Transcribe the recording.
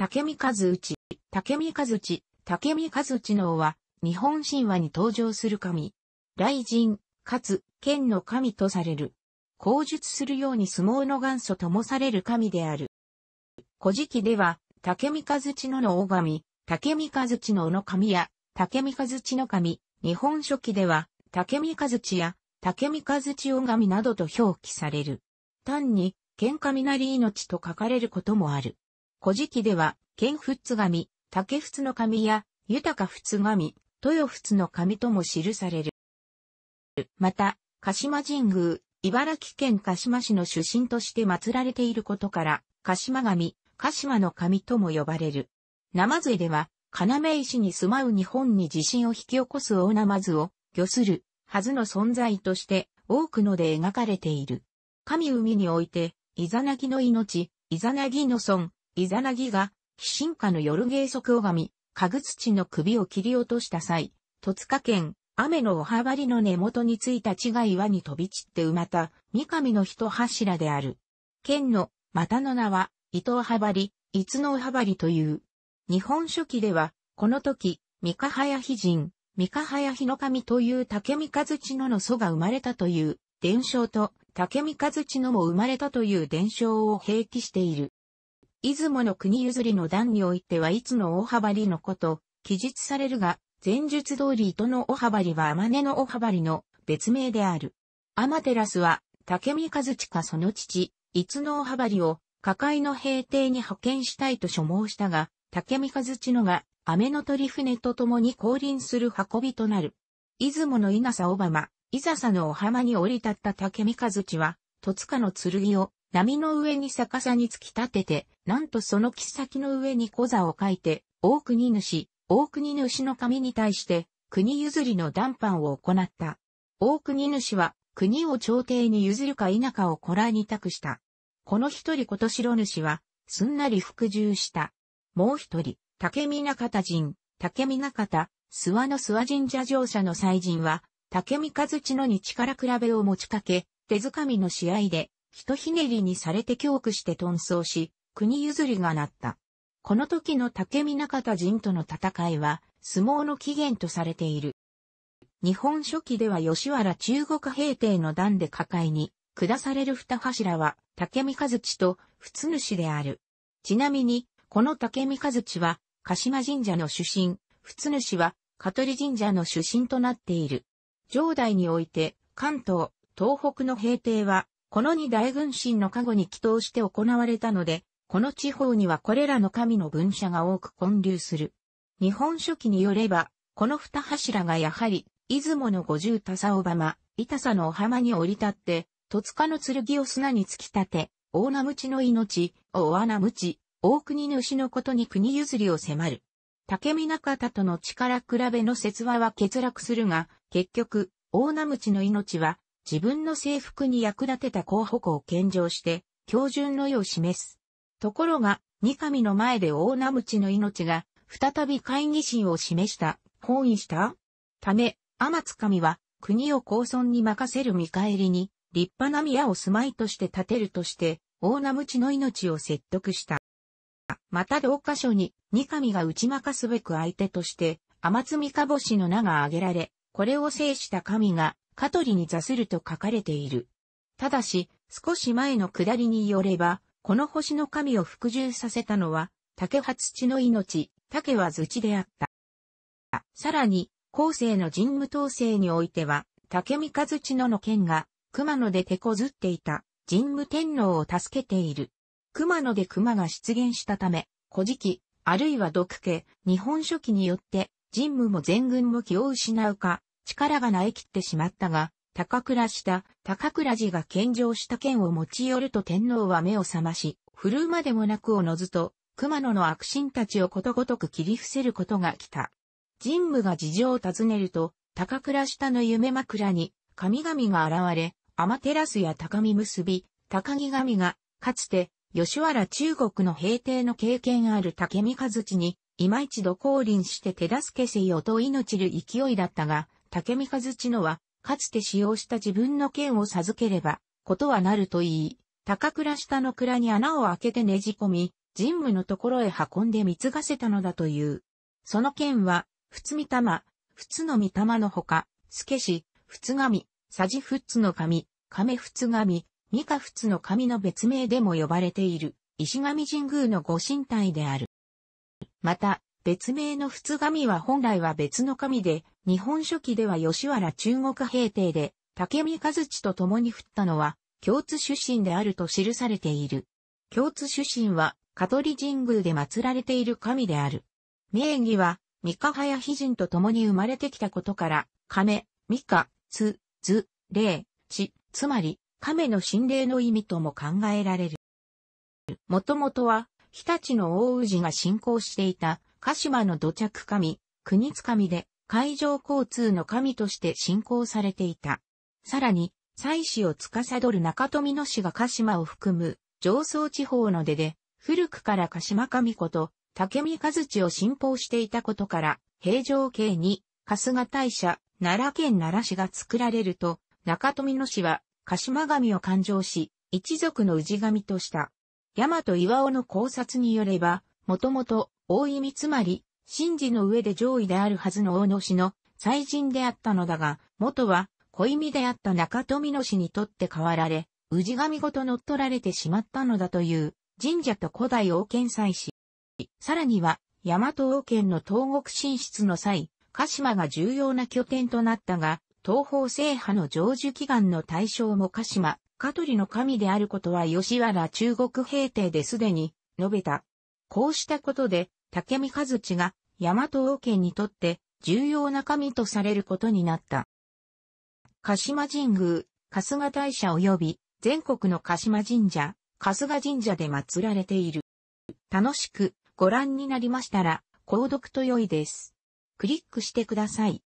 竹見和内、竹見和内、竹見和内の王は、日本神話に登場する神。雷神、かつ、剣の神とされる。口述するように相撲の元祖ともされる神である。古事記では、竹見和内のの大神、竹見和内のの神や、竹見和内の神、日本書紀では、竹見和内や、竹見和内大神などと表記される。単に、剣雷命と書かれることもある。古事記では、剣仏神、竹仏の神や、豊か仏神、豊仏の神とも記される。また、鹿島神宮、茨城県鹿島市の出身として祀られていることから、鹿島神、鹿島の神とも呼ばれる。生髄では、要石に住まう日本に地震を引き起こす大生図を、漁する、はずの存在として、多くので描かれている。神海において、イザナギの命、イザナギの孫、イザナギが、非神家の夜芸足拝み、家具土の首を切り落とした際、戸塚県、雨のおはばりの根元についた血が岩に飛び散って埋まった、三上の人柱である。県の、またの名は、伊藤はばり、伊津のおはばりという。日本書紀では、この時、三日早日人、三日早日の神という竹三日土のの祖が生まれたという伝承と、竹三日土のも生まれたという伝承を併記している。出雲の国譲りの段においてはいつの大幅りのこと、記述されるが、前述通り糸の大幅りは天根の大幅りの別名である。天照は、竹見和か、その父、いつの大幅りを、下界の平定に派遣したいと所望したが、竹見和のが、雨の鳥船と共に降臨する運びとなる。出雲の稲佐小浜、伊佐佐のお浜に降り立った竹見和地は、戸塚の剣を波の上に逆さに突き立てて、なんとその木先の上に小座を書いて、大国主、大国主の神に対して、国譲りの談判を行った。大国主は、国を朝廷に譲るか否かを古来に託した。この一人こと城主は、すんなり服従した。もう一人、竹見中田人、竹見中田、諏訪の諏訪神社乗車の祭人は、竹見和地のに力比べを持ちかけ、手づかみの試合で、ひとひねりにされて強くして遁走し、国譲りがなった。この時の竹見中田陣との戦いは、相撲の起源とされている。日本初期では吉原中国平定の段で破えに、下される二柱は、竹見和地と、仏主である。ちなみに、この竹見和地は、鹿島神社の主神、仏主は、香取神社の主神となっている。上代において、関東、東北の平定は、この二大軍神の加護に祈祷して行われたので、この地方にはこれらの神の分社が多く混流する。日本書紀によれば、この二柱がやはり、出雲の五十多佐小浜、板佐のお浜に降り立って、戸塚の剣を砂に突き立て、大名知の命、大穴知、大国主のことに国譲りを迫る。竹見中田との力比べの説話は欠落するが、結局、大名知の命は、自分の制服に役立てた候補校を献上して、標準の意を示す。ところが、二神の前で大名口の命が、再び会議心を示した、本意したため、天津神は、国を公村に任せる見返りに、立派な宮を住まいとして建てるとして、大名口の命を説得した。また同箇所に、二神が打ち負かすべく相手として、天津三か星の名が挙げられ、これを制した神が、カトリに座すると書かれている。ただし、少し前の下りによれば、この星の神を服従させたのは、竹は土の命、竹は土であった。さらに、後世の神武統制においては、竹三日土のの剣が、熊野で手こずっていた、神武天皇を助けている。熊野で熊が出現したため、古事記、あるいは毒家、日本書紀によって、神武も全軍も気を失うか、力がなえ切ってしまったが、高倉下、高倉寺が献上した剣を持ち寄ると天皇は目を覚まし、振るうまでもなくおのずと、熊野の悪神たちをことごとく切り伏せることが来た。神武が事情を尋ねると、高倉下の夢枕に、神々が現れ、天照や高見結び、高木神が、かつて、吉原中国の平定の経験ある竹見和地に、今一度降臨して手助けせよと命る勢いだったが、竹見和知のは、かつて使用した自分の剣を授ければ、ことはなるといい、高倉下の蔵に穴を開けてねじ込み、神武のところへ運んで貢がせたのだという。その剣は、仏御霊、仏の御霊のほか、助ケ氏、仏神、サジ仏の神、亀仏神、三カ仏の神の別名でも呼ばれている、石神神宮のご神体である。また、別名の仏神は本来は別の神で、日本書紀では吉原中国平定で、竹見和地と共に降ったのは、共通出身であると記されている。共通出身は、香取神宮で祀られている神である。名義は、三河早秘人と共に生まれてきたことから、亀、三河、津、ず、霊、地、つまり、亀の神霊の意味とも考えられる。もともとは、日立の大宇治が信仰していた鹿島の土着神、国津神で、海上交通の神として信仰されていた。さらに、祭祀を司る中富野氏が鹿島を含む、上層地方の出で、古くから鹿島神こと竹見和地を信奉していたことから、平城系に、春日大社、奈良県奈良市が作られると、中富野氏は、鹿島神を勘定し、一族の氏神とした。大和岩尾の考察によれば、もともと大井三り、神事の上で上位であるはずの大野氏の祭人であったのだが、元は小意であった中富野氏にとって変わられ、氏神ごと乗っ取られてしまったのだという神社と古代王権祭祀。さらには、大和王権の東国進出の際、鹿島が重要な拠点となったが、東方制覇の成就祈願の対象も鹿島、香取の神であることは吉原中国平定ですでに述べた。こうしたことで、竹見和地が大和王権にとって重要な神とされることになった。鹿島神宮、春日大社及び全国の鹿島神社、春日神社で祀られている。楽しくご覧になりましたら、購読と良いです。クリックしてください。